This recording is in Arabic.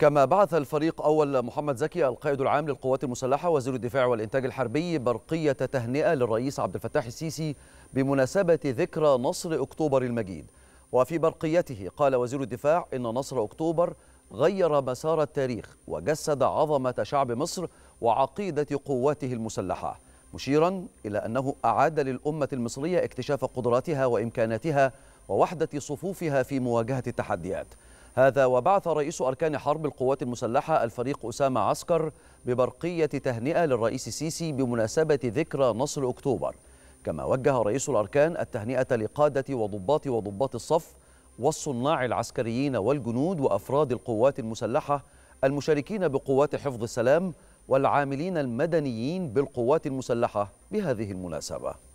كما بعث الفريق أول محمد زكي القائد العام للقوات المسلحة وزير الدفاع والإنتاج الحربي برقية تهنئة للرئيس عبد الفتاح السيسي بمناسبة ذكرى نصر أكتوبر المجيد وفي برقيته قال وزير الدفاع إن نصر أكتوبر غير مسار التاريخ وجسد عظمة شعب مصر وعقيدة قواته المسلحة مشيرا إلى أنه أعاد للأمة المصرية اكتشاف قدراتها وإمكاناتها ووحدة صفوفها في مواجهة التحديات هذا وبعث رئيس أركان حرب القوات المسلحة الفريق أسامة عسكر ببرقية تهنئة للرئيس السيسي بمناسبة ذكرى نصر أكتوبر كما وجه رئيس الأركان التهنئة لقادة وضباط وضباط الصف والصناع العسكريين والجنود وأفراد القوات المسلحة المشاركين بقوات حفظ السلام والعاملين المدنيين بالقوات المسلحة بهذه المناسبة